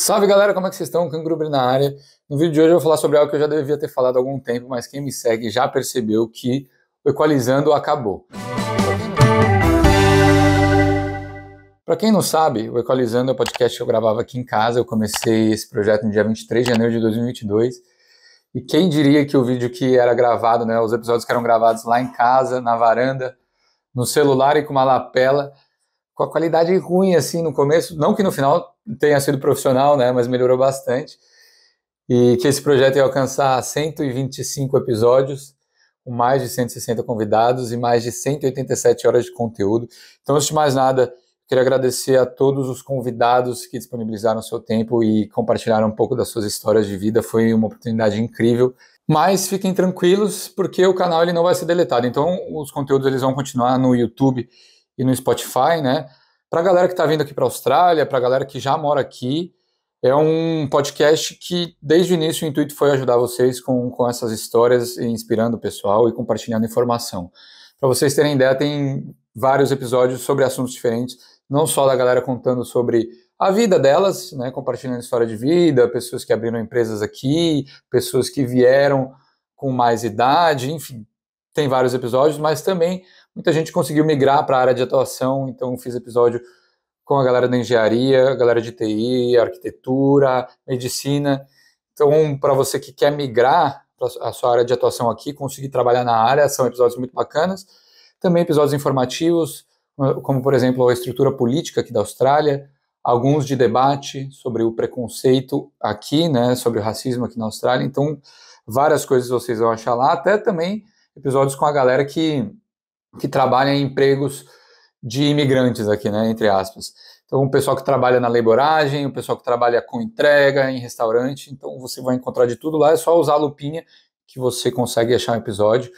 Salve galera, como é que vocês estão? Canguru na área. No vídeo de hoje eu vou falar sobre algo que eu já devia ter falado há algum tempo, mas quem me segue já percebeu que o Equalizando acabou. Para quem não sabe, o Equalizando é o um podcast que eu gravava aqui em casa. Eu comecei esse projeto no dia 23 de janeiro de 2022. E quem diria que o vídeo que era gravado, né, os episódios que eram gravados lá em casa, na varanda, no celular e com uma lapela, com a qualidade ruim assim no começo, não que no final tenha sido profissional, né? Mas melhorou bastante. E que esse projeto ia alcançar 125 episódios, com mais de 160 convidados e mais de 187 horas de conteúdo. Então, antes de mais nada, queria agradecer a todos os convidados que disponibilizaram seu tempo e compartilharam um pouco das suas histórias de vida. Foi uma oportunidade incrível. Mas fiquem tranquilos, porque o canal ele não vai ser deletado. Então, os conteúdos eles vão continuar no YouTube e no Spotify, né? Para a galera que está vindo aqui para a Austrália, para a galera que já mora aqui, é um podcast que desde o início o intuito foi ajudar vocês com, com essas histórias, inspirando o pessoal e compartilhando informação. Para vocês terem ideia, tem vários episódios sobre assuntos diferentes, não só da galera contando sobre a vida delas, né, compartilhando história de vida, pessoas que abriram empresas aqui, pessoas que vieram com mais idade, enfim, tem vários episódios, mas também Muita gente conseguiu migrar para a área de atuação, então fiz episódio com a galera da engenharia, galera de TI, arquitetura, medicina. Então, para você que quer migrar para a sua área de atuação aqui, conseguir trabalhar na área, são episódios muito bacanas. Também episódios informativos, como por exemplo a estrutura política aqui da Austrália, alguns de debate sobre o preconceito aqui, né, sobre o racismo aqui na Austrália. Então, várias coisas vocês vão achar lá, até também episódios com a galera que que trabalha em empregos de imigrantes aqui, né, entre aspas. Então, o pessoal que trabalha na laboragem, o pessoal que trabalha com entrega em restaurante, então você vai encontrar de tudo lá, é só usar a lupinha que você consegue achar um episódio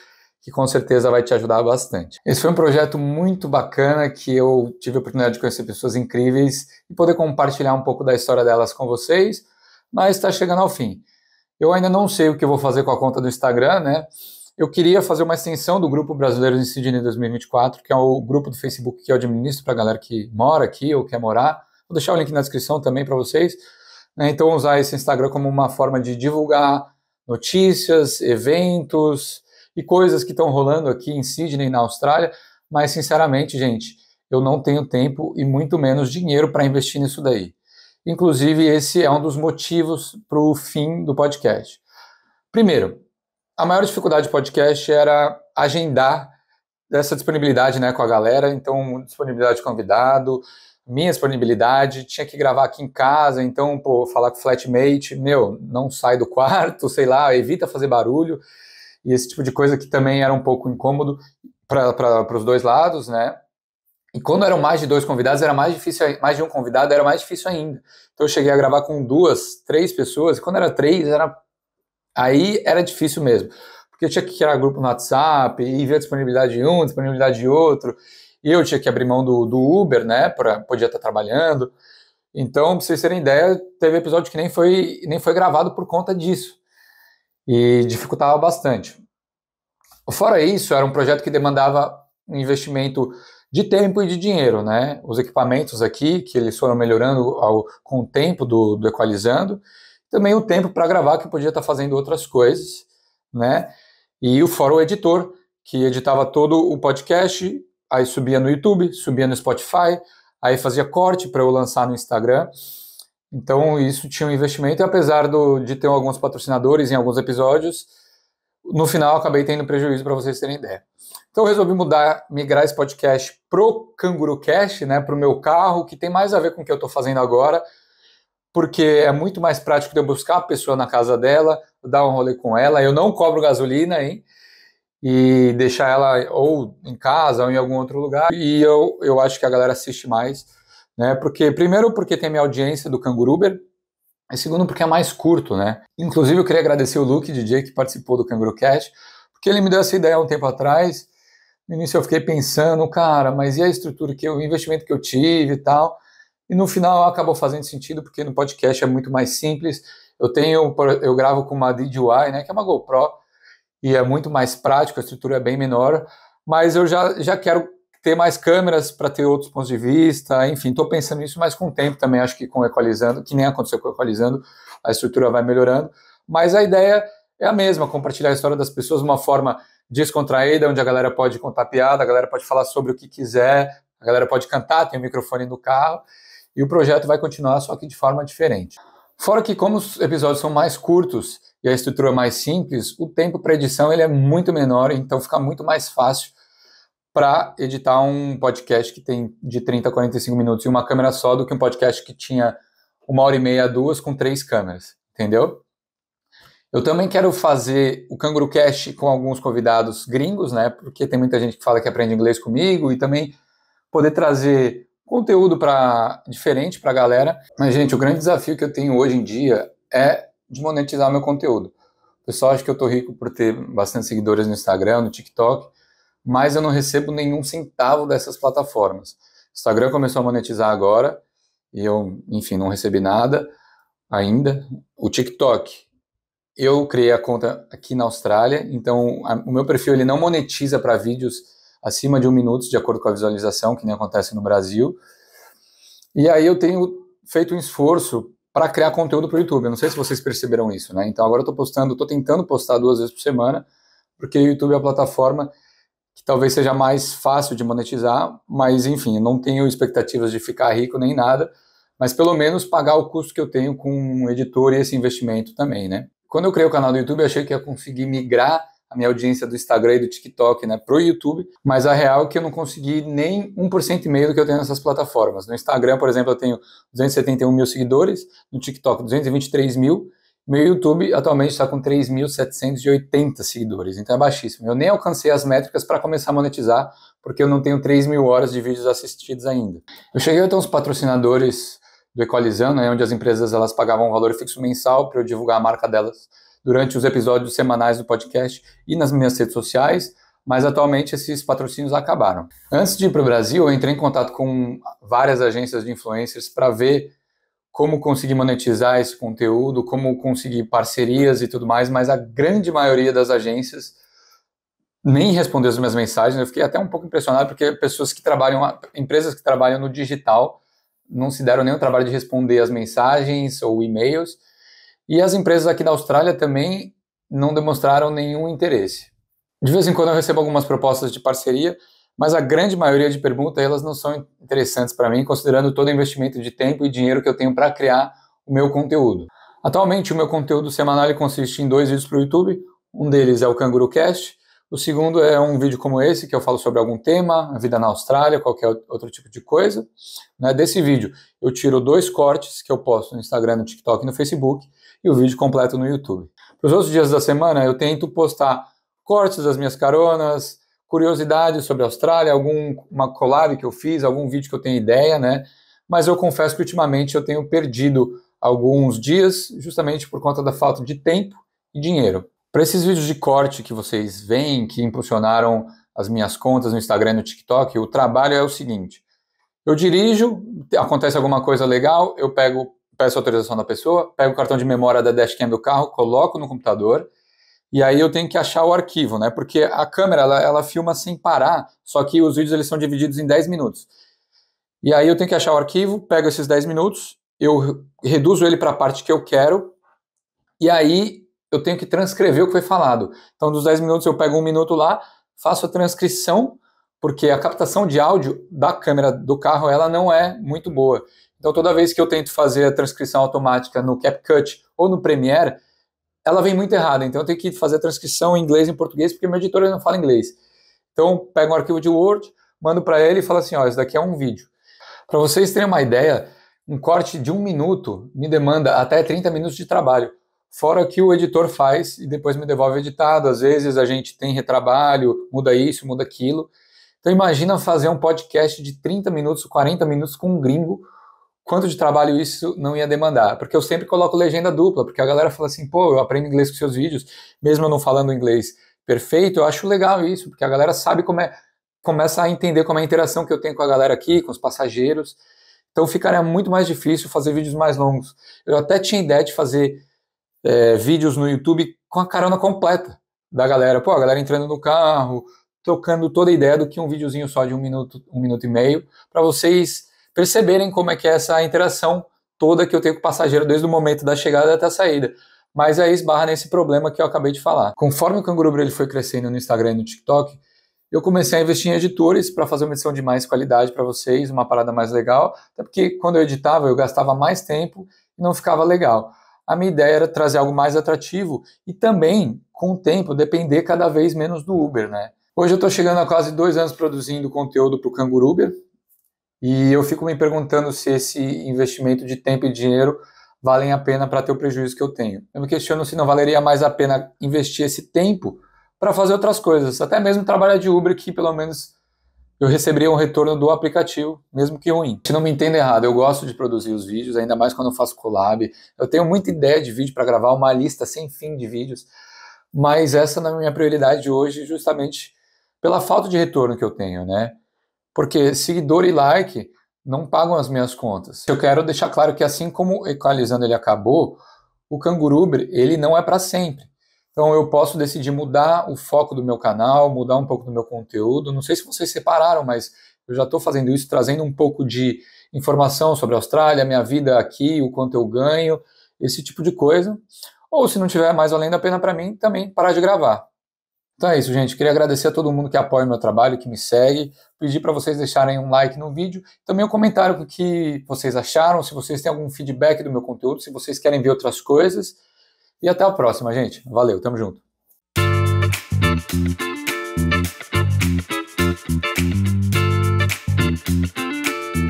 que com certeza vai te ajudar bastante. Esse foi um projeto muito bacana que eu tive a oportunidade de conhecer pessoas incríveis e poder compartilhar um pouco da história delas com vocês, mas está chegando ao fim. Eu ainda não sei o que eu vou fazer com a conta do Instagram, né? Eu queria fazer uma extensão do Grupo Brasileiros em Sydney 2024, que é o grupo do Facebook que eu administro para a galera que mora aqui ou quer morar. Vou deixar o link na descrição também para vocês. Né? Então, usar esse Instagram como uma forma de divulgar notícias, eventos e coisas que estão rolando aqui em Sydney, na Austrália. Mas, sinceramente, gente, eu não tenho tempo e muito menos dinheiro para investir nisso daí. Inclusive, esse é um dos motivos para o fim do podcast. Primeiro, a maior dificuldade do podcast era agendar essa disponibilidade né, com a galera, então disponibilidade de convidado, minha disponibilidade, tinha que gravar aqui em casa, então, pô, falar com o flatmate, meu, não sai do quarto, sei lá, evita fazer barulho, e esse tipo de coisa que também era um pouco incômodo para os dois lados, né? E quando eram mais de dois convidados, era mais difícil, mais de um convidado era mais difícil ainda. Então eu cheguei a gravar com duas, três pessoas, e quando era três, era Aí era difícil mesmo, porque eu tinha que criar grupo no WhatsApp e ver a disponibilidade de um, disponibilidade de outro, e eu tinha que abrir mão do, do Uber, né, para podia estar trabalhando. Então, pra vocês terem ideia, teve episódio que nem foi, nem foi gravado por conta disso. E dificultava bastante. Fora isso, era um projeto que demandava um investimento de tempo e de dinheiro, né? Os equipamentos aqui, que eles foram melhorando ao, com o tempo do, do equalizando, também o tempo para gravar, que eu podia estar tá fazendo outras coisas, né? E o fórum editor, que editava todo o podcast, aí subia no YouTube, subia no Spotify, aí fazia corte para eu lançar no Instagram. Então isso tinha um investimento, e apesar do, de ter alguns patrocinadores em alguns episódios, no final acabei tendo prejuízo para vocês terem ideia. Então resolvi mudar, migrar esse podcast pro Canguru Cash, né, pro meu carro, que tem mais a ver com o que eu estou fazendo agora, porque é muito mais prático de eu buscar a pessoa na casa dela, dar um rolê com ela. Eu não cobro gasolina, hein? E deixar ela ou em casa ou em algum outro lugar. E eu, eu acho que a galera assiste mais, né? Porque, primeiro, porque tem minha audiência do Canguruber. E segundo, porque é mais curto, né? Inclusive, eu queria agradecer o Luke DJ que participou do CanguruCast, porque ele me deu essa ideia há um tempo atrás. No início, eu fiquei pensando, cara, mas e a estrutura que o investimento que eu tive e tal? E no final acabou fazendo sentido, porque no podcast é muito mais simples. Eu tenho, eu gravo com uma DJI, né, que é uma GoPro, e é muito mais prático, a estrutura é bem menor, mas eu já, já quero ter mais câmeras para ter outros pontos de vista, enfim, estou pensando nisso, mas com o tempo também acho que com equalizando, que nem aconteceu com equalizando, a estrutura vai melhorando, mas a ideia é a mesma, compartilhar a história das pessoas de uma forma descontraída, onde a galera pode contar piada, a galera pode falar sobre o que quiser, a galera pode cantar, tem o um microfone no carro, e o projeto vai continuar, só que de forma diferente. Fora que, como os episódios são mais curtos e a estrutura é mais simples, o tempo para edição ele é muito menor, então fica muito mais fácil para editar um podcast que tem de 30 a 45 minutos e uma câmera só do que um podcast que tinha uma hora e meia, duas, com três câmeras, entendeu? Eu também quero fazer o CanguruCast com alguns convidados gringos, né? Porque tem muita gente que fala que aprende inglês comigo e também poder trazer conteúdo para diferente para a galera. Mas gente, o grande desafio que eu tenho hoje em dia é de monetizar meu conteúdo. O pessoal acha que eu tô rico por ter bastante seguidores no Instagram, no TikTok, mas eu não recebo nenhum centavo dessas plataformas. O Instagram começou a monetizar agora e eu, enfim, não recebi nada ainda. O TikTok, eu criei a conta aqui na Austrália, então a, o meu perfil ele não monetiza para vídeos acima de um minuto, de acordo com a visualização, que nem acontece no Brasil. E aí eu tenho feito um esforço para criar conteúdo para o YouTube. Eu não sei se vocês perceberam isso, né? Então agora eu estou postando, estou tentando postar duas vezes por semana, porque o YouTube é a plataforma que talvez seja mais fácil de monetizar, mas enfim, não tenho expectativas de ficar rico nem nada, mas pelo menos pagar o custo que eu tenho com o editor e esse investimento também, né? Quando eu criei o canal do YouTube, achei que ia conseguir migrar a minha audiência do Instagram e do TikTok, né, pro YouTube, mas a real é que eu não consegui nem 1% e meio do que eu tenho nessas plataformas. No Instagram, por exemplo, eu tenho 271 mil seguidores, no TikTok 223 mil, meu YouTube atualmente está com 3.780 seguidores, então é baixíssimo. Eu nem alcancei as métricas para começar a monetizar, porque eu não tenho 3 mil horas de vídeos assistidos ainda. Eu cheguei até uns patrocinadores do Equalizando, né, onde as empresas elas pagavam um valor fixo mensal para eu divulgar a marca delas durante os episódios semanais do podcast e nas minhas redes sociais, mas atualmente esses patrocínios acabaram. Antes de ir para o Brasil, eu entrei em contato com várias agências de influencers para ver como conseguir monetizar esse conteúdo, como conseguir parcerias e tudo mais, mas a grande maioria das agências nem respondeu as minhas mensagens. Eu fiquei até um pouco impressionado porque pessoas que trabalham, empresas que trabalham no digital, não se deram nem o trabalho de responder as mensagens ou e-mails. E as empresas aqui da Austrália também não demonstraram nenhum interesse. De vez em quando eu recebo algumas propostas de parceria, mas a grande maioria de perguntas elas não são interessantes para mim, considerando todo o investimento de tempo e dinheiro que eu tenho para criar o meu conteúdo. Atualmente, o meu conteúdo semanal consiste em dois vídeos para o YouTube. Um deles é o Canguru Cast, o segundo é um vídeo como esse, que eu falo sobre algum tema, a vida na Austrália, qualquer é outro tipo de coisa. Né? Desse vídeo, eu tiro dois cortes que eu posto no Instagram, no TikTok e no Facebook e o vídeo completo no YouTube. Para os outros dias da semana, eu tento postar cortes das minhas caronas, curiosidades sobre a Austrália, alguma collab que eu fiz, algum vídeo que eu tenho ideia, né? Mas eu confesso que ultimamente eu tenho perdido alguns dias, justamente por conta da falta de tempo e dinheiro. Para esses vídeos de corte que vocês veem, que impulsionaram as minhas contas no Instagram e no TikTok, o trabalho é o seguinte: eu dirijo, acontece alguma coisa legal, eu pego peço autorização da pessoa, pego o cartão de memória da dashcam do carro, coloco no computador, e aí eu tenho que achar o arquivo, né? Porque a câmera, ela, ela filma sem parar, só que os vídeos eles são divididos em 10 minutos. E aí eu tenho que achar o arquivo, pego esses 10 minutos, eu reduzo ele para a parte que eu quero, e aí eu tenho que transcrever o que foi falado. Então, dos 10 minutos, eu pego um minuto lá, faço a transcrição, porque a captação de áudio da câmera do carro, ela não é muito boa. Então, toda vez que eu tento fazer a transcrição automática no CapCut ou no Premiere, ela vem muito errada. Então, eu tenho que fazer a transcrição em inglês e em português, porque meu editor não fala inglês. Então, pego um arquivo de Word, mando para ele e falo assim: ó, isso daqui é um vídeo. Para vocês terem uma ideia, um corte de um minuto me demanda até 30 minutos de trabalho. Fora que o editor faz e depois me devolve editado. Às vezes a gente tem retrabalho, muda isso, muda aquilo. Então imagina fazer um podcast de 30 minutos, 40 minutos com um gringo quanto de trabalho isso não ia demandar. Porque eu sempre coloco legenda dupla, porque a galera fala assim, pô, eu aprendo inglês com seus vídeos, mesmo eu não falando inglês perfeito, eu acho legal isso, porque a galera sabe como é, começa a entender como é a interação que eu tenho com a galera aqui, com os passageiros. Então ficaria muito mais difícil fazer vídeos mais longos. Eu até tinha ideia de fazer é, vídeos no YouTube com a carona completa da galera. Pô, a galera entrando no carro, trocando toda a ideia do que um videozinho só de um minuto, um minuto e meio, para vocês perceberem como é que é essa interação toda que eu tenho com o passageiro desde o momento da chegada até a saída. Mas aí esbarra nesse problema que eu acabei de falar. Conforme o Canguru Brilho foi crescendo no Instagram e no TikTok, eu comecei a investir em editores para fazer uma edição de mais qualidade para vocês, uma parada mais legal, até porque quando eu editava eu gastava mais tempo e não ficava legal. A minha ideia era trazer algo mais atrativo e também, com o tempo, depender cada vez menos do Uber, né? Hoje eu estou chegando a quase dois anos produzindo conteúdo para o Canguru Uber, e eu fico me perguntando se esse investimento de tempo e dinheiro valem a pena para ter o prejuízo que eu tenho. Eu me questiono se não valeria mais a pena investir esse tempo para fazer outras coisas, até mesmo trabalhar de Uber, que pelo menos eu receberia um retorno do aplicativo, mesmo que ruim. Se não me entenda errado, eu gosto de produzir os vídeos, ainda mais quando eu faço collab. Eu tenho muita ideia de vídeo para gravar, uma lista sem fim de vídeos, mas essa não é a minha prioridade hoje, justamente pela falta de retorno que eu tenho, né? Porque seguidor e like não pagam as minhas contas. Eu quero deixar claro que assim como o Equalizando ele acabou, o Canguruber ele não é para sempre. Então eu posso decidir mudar o foco do meu canal, mudar um pouco do meu conteúdo. Não sei se vocês separaram, mas eu já estou fazendo isso, trazendo um pouco de informação sobre a Austrália, minha vida aqui, o quanto eu ganho, esse tipo de coisa. Ou se não tiver mais valendo a pena para mim, também parar de gravar. Então é isso, gente. Queria agradecer a todo mundo que apoia o meu trabalho, que me segue. Pedir para vocês deixarem um like no vídeo. Também um comentário o que vocês acharam, se vocês têm algum feedback do meu conteúdo, se vocês querem ver outras coisas. E até a próxima, gente. Valeu, tamo junto.